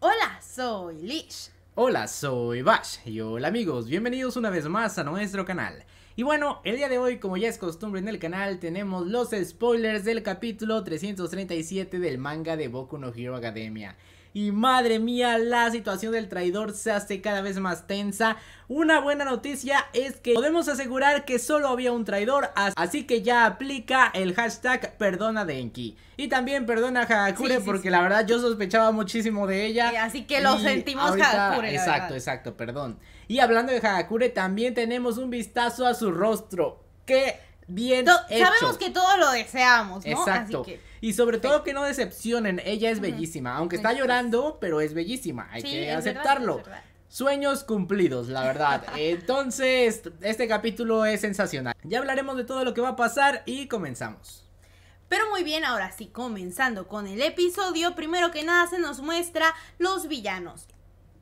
Hola, soy Lish. Hola, soy Bash. Y hola amigos, bienvenidos una vez más a nuestro canal. Y bueno, el día de hoy, como ya es costumbre en el canal, tenemos los spoilers del capítulo 337 del manga de Boku no Hero Academia. Y madre mía, la situación del traidor se hace cada vez más tensa. Una buena noticia es que podemos asegurar que solo había un traidor, así que ya aplica el hashtag perdona Denki. Y también perdona a porque la verdad yo sospechaba muchísimo de ella. así que lo sentimos Hagakure Exacto, exacto, perdón. Y hablando de Hagakure también tenemos un vistazo a su rostro. Que bien. Sabemos que todo lo deseamos, ¿no? Exacto. Así que... Y sobre todo que no decepcionen, ella es bellísima, aunque está llorando, pero es bellísima, hay que aceptarlo. Sueños cumplidos, la verdad. Entonces, este capítulo es sensacional. Ya hablaremos de todo lo que va a pasar y comenzamos. Pero muy bien, ahora sí, comenzando con el episodio, primero que nada se nos muestra los villanos.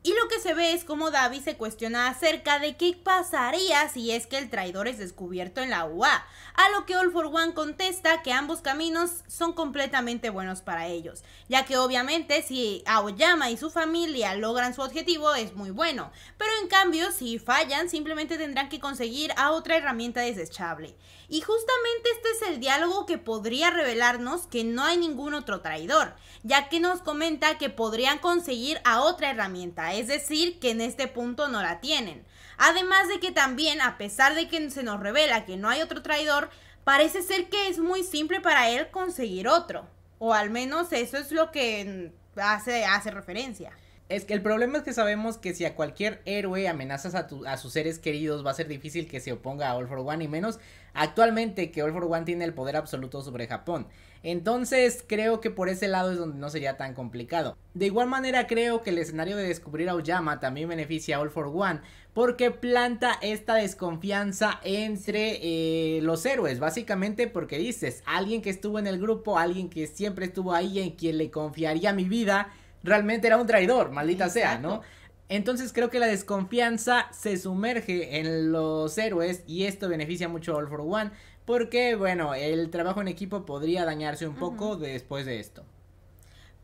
Y lo que se ve es como David se cuestiona acerca de qué pasaría si es que el traidor es descubierto en la UA, a lo que All for One contesta que ambos caminos son completamente buenos para ellos, ya que obviamente si Aoyama y su familia logran su objetivo es muy bueno, pero en cambio si fallan simplemente tendrán que conseguir a otra herramienta desechable. Y justamente este es el diálogo que podría revelarnos que no hay ningún otro traidor, ya que nos comenta que podrían conseguir a otra herramienta es decir, que en este punto no la tienen. Además de que también, a pesar de que se nos revela que no hay otro traidor, parece ser que es muy simple para él conseguir otro. O al menos eso es lo que mm, hace, hace referencia. Es que el problema es que sabemos que si a cualquier héroe amenazas a, sus seres queridos va a ser difícil que se oponga a All for One y menos actualmente que All for One tiene el poder absoluto sobre Japón. Entonces creo que por ese lado es donde no sería tan complicado. De igual manera creo que el escenario de descubrir a Oyama también beneficia a All for One porque planta esta desconfianza entre eh, los héroes, básicamente porque dices, alguien que estuvo en el grupo, alguien que siempre estuvo ahí en quien le confiaría mi vida realmente era un traidor, maldita sea, ¿no? Entonces creo que la desconfianza se sumerge en los héroes y esto beneficia mucho a All for One porque, bueno, el trabajo en equipo podría dañarse un poco después de esto.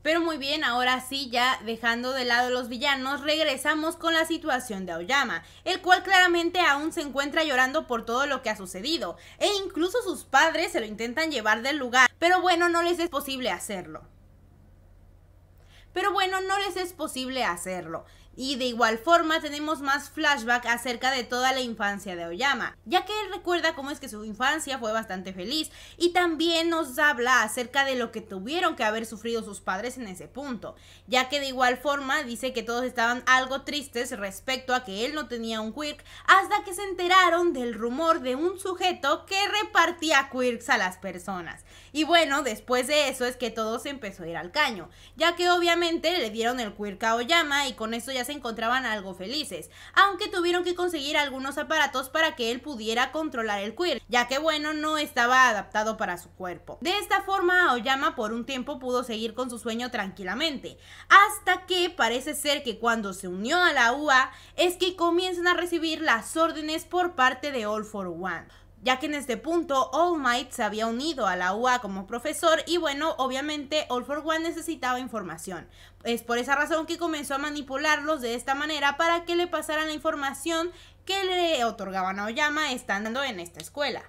Pero muy bien, ahora sí, ya dejando de lado los villanos, regresamos con la situación de Aoyama, el cual claramente aún se encuentra llorando por todo lo que ha sucedido, e incluso sus padres se lo intentan llevar del lugar, pero bueno, no les es posible hacerlo. Pero bueno, no les es posible hacerlo. Y de igual forma tenemos más flashback acerca de toda la infancia de Oyama, ya que él recuerda cómo es que su infancia fue bastante feliz y también nos habla acerca de lo que tuvieron que haber sufrido sus padres en ese punto, ya que de igual forma dice que todos estaban algo tristes respecto a que él no tenía un quirk hasta que se enteraron del rumor de un sujeto que repartía quirks a las personas. Y bueno, después de eso es que todo se empezó a ir al caño, ya que obviamente le dieron el quirk a Oyama y con eso ya se encontraban algo felices, aunque tuvieron que conseguir algunos aparatos para que él pudiera controlar el queer, ya que bueno, no estaba adaptado para su cuerpo. De esta forma, Aoyama por un tiempo pudo seguir con su sueño tranquilamente, hasta que parece ser que cuando se unió a la UA es que comienzan a recibir las órdenes por parte de All for One ya que en este punto All Might se había unido a la UA como profesor y bueno, obviamente All for One necesitaba información. Es por esa razón que comenzó a manipularlos de esta manera para que le pasaran la información que le otorgaban a Oyama estando en esta escuela.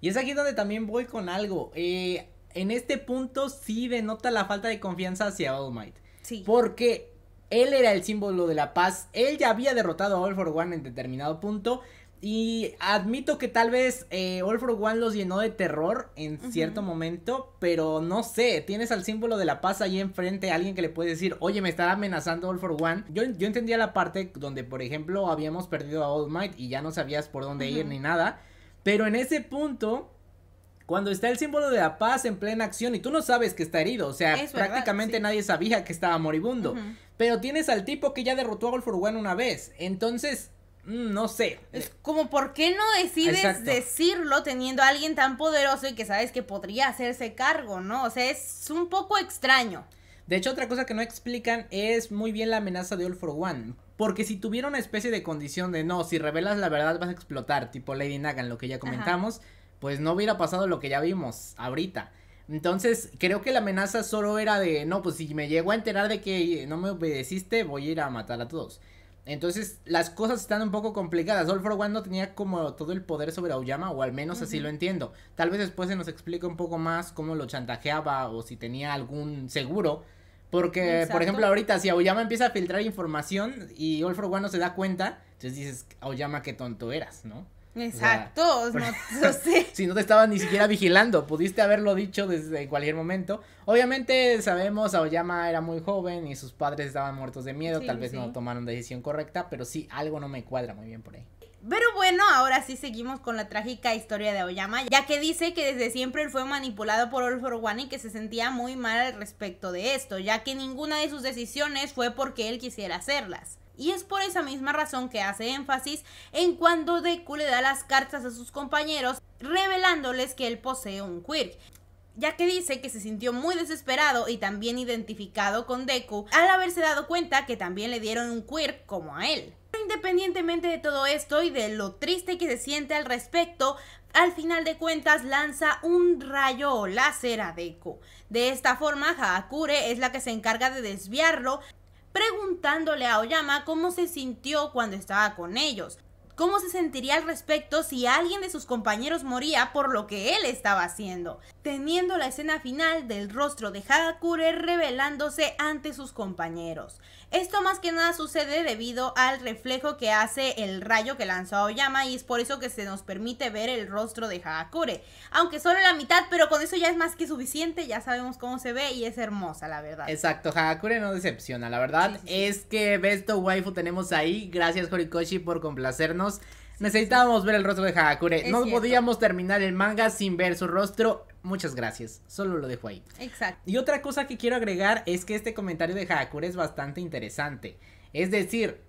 Y es aquí donde también voy con algo. Eh, en este punto sí denota la falta de confianza hacia All Might. Sí. Porque él era el símbolo de la paz, él ya había derrotado a All for One en determinado punto, y admito que tal vez eh, All for One los llenó de terror en cierto momento, pero no sé, tienes al símbolo de la paz ahí enfrente, alguien que le puede decir, oye, me está amenazando All for One. Yo, yo entendía la parte donde, por ejemplo, habíamos perdido a All Might y ya no sabías por dónde ir ni nada, pero en ese punto, cuando está el símbolo de la paz en plena acción y tú no sabes que está herido, o sea, prácticamente nadie sabía que estaba moribundo, pero tienes al tipo que ya derrotó a All for One una vez, entonces Mm, no sé. Es como, ¿por qué no decides decirlo teniendo a alguien tan poderoso y que sabes que podría hacerse cargo, ¿no? O sea, es un poco extraño. De hecho, otra cosa que no explican es muy bien la amenaza de All for One. Porque si tuviera una especie de condición de no, si revelas la verdad vas a explotar, tipo Lady nagan lo que ya comentamos, pues no hubiera pasado lo que ya vimos ahorita. Entonces, creo que la amenaza solo era de, no, pues si me llego a enterar de que no me obedeciste, voy a ir a matar a todos. Entonces las cosas están un poco complicadas. All One no tenía como todo el poder sobre Aoyama, o al menos así lo entiendo. Tal vez después se nos explique un poco más cómo lo chantajeaba o si tenía algún seguro. Porque, por ejemplo, ahorita si Aoyama empieza a filtrar información y All for One no se da cuenta, entonces dices, Aoyama, qué tonto eras, ¿no? Exacto. no, sé. si no te estaban ni siquiera vigilando, pudiste haberlo dicho desde cualquier momento. Obviamente sabemos, Aoyama era muy joven y sus padres estaban muertos de miedo, tal vez no tomaron decisión correcta, pero sí, algo no me cuadra muy bien por ahí. Pero bueno, ahora sí seguimos con la trágica historia de Aoyama, ya que dice que desde siempre él fue manipulado por All for One y que se sentía muy mal al respecto de esto, ya que ninguna de sus decisiones fue porque él quisiera hacerlas. Y es por esa misma razón que hace énfasis en cuando Deku le da las cartas a sus compañeros, revelándoles que él posee un quirk ya que dice que se sintió muy desesperado y también identificado con Deku al haberse dado cuenta que también le dieron un quirk como a él. Pero independientemente de todo esto y de lo triste que se siente al respecto, al final de cuentas lanza un rayo o láser a Deku. De esta forma, Haakure es la que se encarga de desviarlo preguntándole a Oyama cómo se sintió cuando estaba con ellos cómo se sentiría al respecto si alguien de sus compañeros moría por lo que él estaba haciendo, teniendo la escena final del rostro de Hagakure revelándose ante sus compañeros. Esto más que nada sucede debido al reflejo que hace el rayo que lanzó Aoyama y es por eso que se nos permite ver el rostro de Hagakure, aunque solo la mitad, pero con eso ya es más que suficiente, ya sabemos cómo se ve y es hermosa la verdad. Exacto, Hagakure no decepciona, la verdad es que Besto Waifu tenemos ahí, gracias Horikoshi por complacernos Necesitábamos ver el rostro de Hagakure. no podíamos terminar el manga sin ver su rostro. Muchas gracias. Solo lo dejo ahí. Exacto. Y otra cosa que quiero agregar es que este comentario de Hagakure es bastante interesante. Es decir,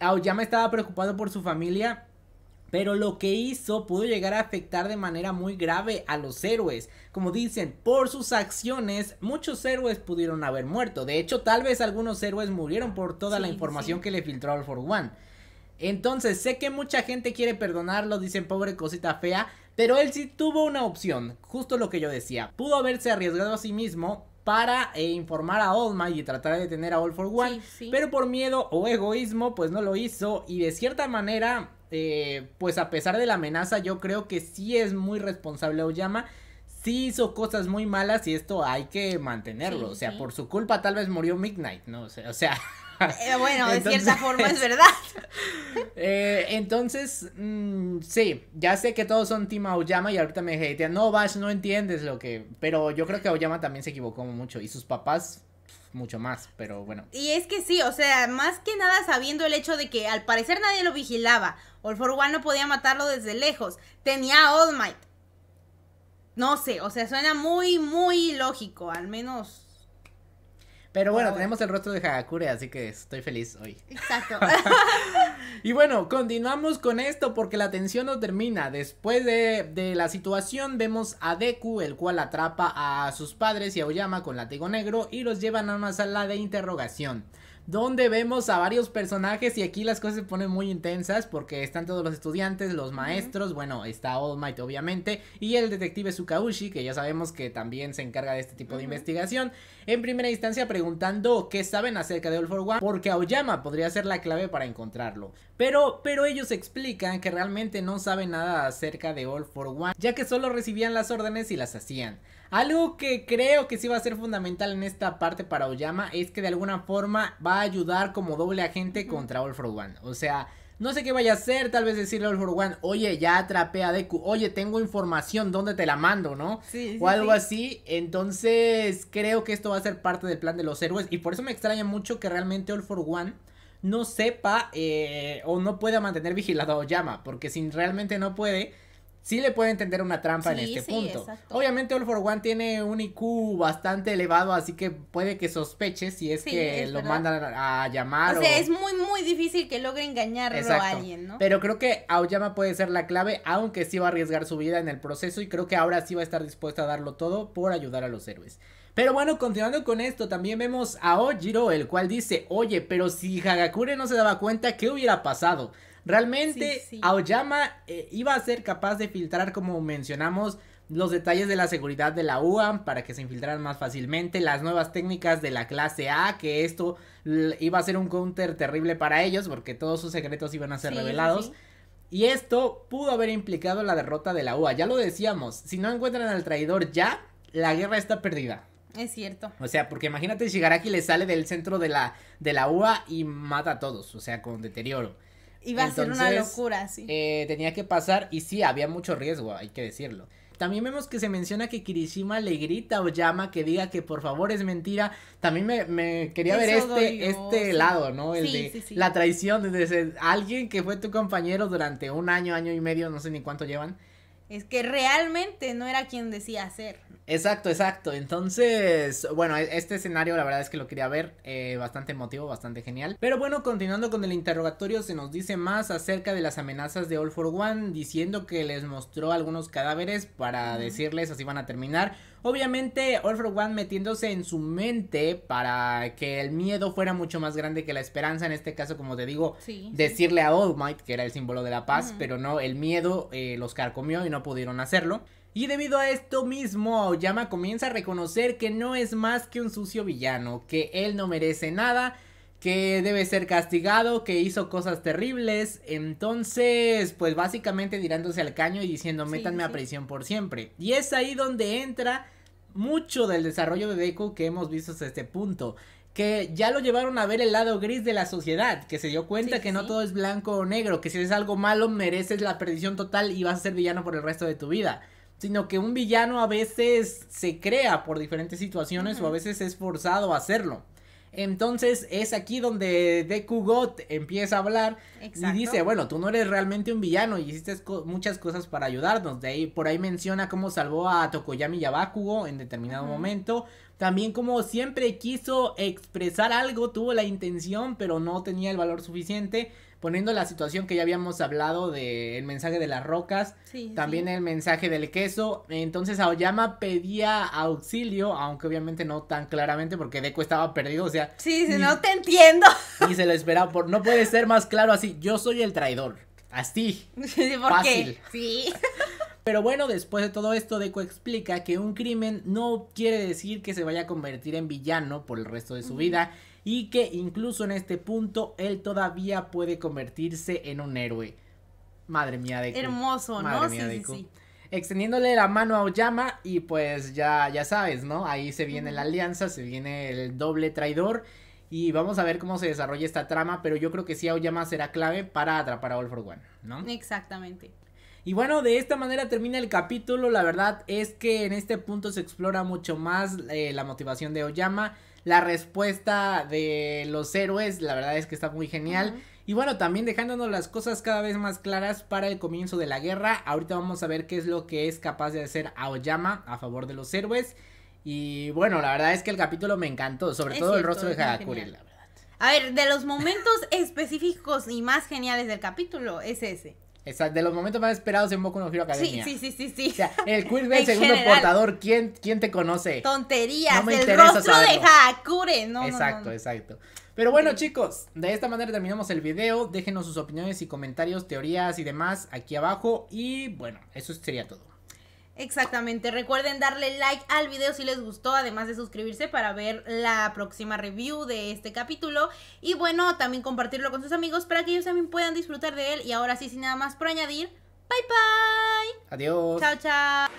Aoyama estaba preocupado por su familia, pero lo que hizo pudo llegar a afectar de manera muy grave a los héroes. Como dicen, por sus acciones muchos héroes pudieron haber muerto. De hecho, tal vez algunos héroes murieron por toda la información que le filtró al For One. Entonces, sé que mucha gente quiere perdonarlo, dicen pobre cosita fea, pero él sí tuvo una opción, justo lo que yo decía. Pudo haberse arriesgado a sí mismo para eh, informar a All y tratar de detener a All for One, pero por miedo o egoísmo, pues no lo hizo y de cierta manera, eh, pues a pesar de la amenaza, yo creo que sí es muy responsable Oyama sí hizo cosas muy malas y esto hay que mantenerlo. o sea, por su culpa tal vez murió Midnight, ¿no? sé, o sea Eh, bueno, de cierta forma es verdad. Eh, entonces, mm, sí, ya sé que todos son Team Aoyama y ahorita me dije, no, Bash, no entiendes lo que... Pero yo creo que Aoyama también se equivocó mucho y sus papás mucho más, pero bueno. Y es que sí, o sea, más que nada sabiendo el hecho de que al parecer nadie lo vigilaba, All For One no podía matarlo desde lejos, tenía All Might. No sé, o sea, suena muy, muy lógico, al menos pero bueno, tenemos el rostro de Hagakure, así que estoy feliz hoy. Exacto. y bueno, continuamos con esto porque la tensión no termina. Después de, de, la situación vemos a Deku, el cual atrapa a sus padres y a Oyama con látigo negro y los llevan a una sala de interrogación donde vemos a varios personajes y aquí las cosas se ponen muy intensas porque están todos los estudiantes, los maestros, bueno, está All Might obviamente y el detective Sukaushi que ya sabemos que también se encarga de este tipo de investigación. En primera instancia preguntando qué saben acerca de All for One porque Aoyama podría ser la clave para encontrarlo. Pero, ellos explican que realmente no saben nada acerca de All for One, ya que solo recibían las órdenes y las hacían. Algo que creo que sí va a ser fundamental en esta parte para Oyama es que de alguna forma va a ayudar como doble agente contra All for One. O sea, no sé qué vaya a hacer, tal vez decirle a All for One, oye, ya atrapé a Deku, oye, tengo información, ¿dónde te la mando, no? Sí, o algo así. Entonces, creo que esto va a ser parte del plan de los héroes. Y por eso me extraña mucho que realmente All for One no sepa eh, o no pueda mantener vigilado a Oyama, porque si realmente no puede, sí le puede entender una trampa en este punto. Obviamente All for One tiene un IQ bastante elevado, así que puede que sospeche si es que lo mandan a llamar. O, sea, es muy, muy difícil que logre engañarlo a alguien, ¿no? Pero creo que Aoyama puede ser la clave, aunque sí va a arriesgar su vida en el proceso y creo que ahora sí va a estar dispuesta a darlo todo por ayudar a los héroes. Pero bueno, continuando con esto, también vemos a Ojiro, el cual dice, oye, pero si Hagakure no se daba cuenta, ¿qué hubiera pasado? Realmente Aoyama eh, iba a ser capaz de filtrar, como mencionamos, los detalles de la seguridad de la Ua para que se infiltraran más fácilmente, las nuevas técnicas de la clase A, que esto iba a ser un counter terrible para ellos porque todos sus secretos iban a ser revelados. Y esto pudo haber implicado la derrota de la UA, ya lo decíamos, si no encuentran al traidor ya, la guerra está perdida. Es cierto. O sea, porque imagínate Shigaraki le sale del centro de la, de la UA y mata a todos, o sea, con deterioro. Iba a ser una locura, sí. Eh, tenía que pasar y sí, había mucho riesgo, hay que decirlo. También vemos que se menciona que Kirishima le grita o llama que diga que por favor es mentira. También me, quería ver este, este lado, ¿no? El de la traición desde alguien que fue tu compañero durante un año, año y medio, no sé ni cuánto llevan es que realmente no era quien decía ser. Exacto, exacto. Entonces, bueno, e-, este escenario la verdad es que lo quería ver, eh, bastante emotivo, bastante genial. Pero bueno, continuando con el interrogatorio, se nos dice más acerca de las amenazas de All for One, diciendo que les mostró algunos cadáveres para decirles así van a terminar. Obviamente, All for One metiéndose en su mente para que el miedo fuera mucho más grande que la esperanza. En este caso, como te digo, decirle a All Might, que era el símbolo de la paz, pero no, el miedo eh, los carcomió y no pudieron hacerlo. Y debido a esto mismo, Aoyama comienza a reconocer que no es más que un sucio villano, que él no merece nada, que debe ser castigado, que hizo cosas terribles. Entonces, pues básicamente tirándose al caño y diciendo, métanme a prisión por siempre. Y es ahí donde entra mucho del desarrollo de Deku que hemos visto hasta este punto que ya lo llevaron a ver el lado gris de la sociedad, que se dio cuenta que no todo es blanco o negro, que si eres algo malo mereces la perdición total y vas a ser villano por el resto de tu vida, sino que un villano a veces se crea por diferentes situaciones o a veces es forzado a hacerlo. Entonces es aquí donde Deku Goth empieza a hablar y dice, bueno, tú no eres realmente un villano y hiciste muchas cosas para ayudarnos. De ahí, por ahí menciona cómo salvó a Tokoyami Yabakugo en determinado momento. También como siempre quiso expresar algo, tuvo la intención, pero no tenía el valor suficiente poniendo la situación que ya habíamos hablado del mensaje de las rocas, también el mensaje del queso. Entonces Aoyama pedía auxilio, aunque obviamente no tan claramente porque Deco estaba perdido, o sea. Sí, si no te entiendo. Y se lo esperaba por no puede ser más claro así, yo soy el traidor. Así. Sí, ¿por Qué? Sí. Pero bueno, después de todo esto, Deco explica que un crimen no quiere decir que se vaya a convertir en villano por el resto de su vida y que incluso en este punto él todavía puede convertirse en un héroe. Madre mía, de Hermoso, Madre extendiéndole la mano a Oyama y pues ya, ya sabes, ¿no? Ahí se viene la alianza, se viene el doble traidor y vamos a ver cómo se desarrolla esta trama, pero yo creo que sí Oyama será clave para atrapar a All for One, ¿no? Exactamente. Y bueno, de esta manera termina el capítulo, la verdad es que en este punto se explora mucho más eh, la motivación de Oyama, la respuesta de los héroes, la verdad es que está muy genial. Y bueno, también dejándonos las cosas cada vez más claras para el comienzo de la guerra. Ahorita vamos a ver qué es lo que es capaz de hacer Aoyama a favor de los héroes. Y bueno, la verdad es que el capítulo me encantó, sobre todo el rostro de Hagakure, la verdad. A ver, de los momentos específicos y más geniales del capítulo es ese de los momentos más esperados en Boku no Academia. Sí, sí, sí, sí, sí. O sea, el segundo portador, ¿quién, ¿quién te conoce? Tonterías, no me el interesa rostro saberlo. de Hakure, no, Exacto, exacto. Pero bueno, chicos, de esta manera terminamos el video. Déjenos sus opiniones y comentarios, teorías y demás aquí abajo. Y bueno, eso sería todo. Exactamente, recuerden darle like al video si les gustó, además de suscribirse para ver la próxima review de este capítulo. Y bueno, también compartirlo con sus amigos para que ellos también puedan disfrutar de él. Y ahora sí, sin nada más por añadir, bye bye. Adiós. Chao, chao.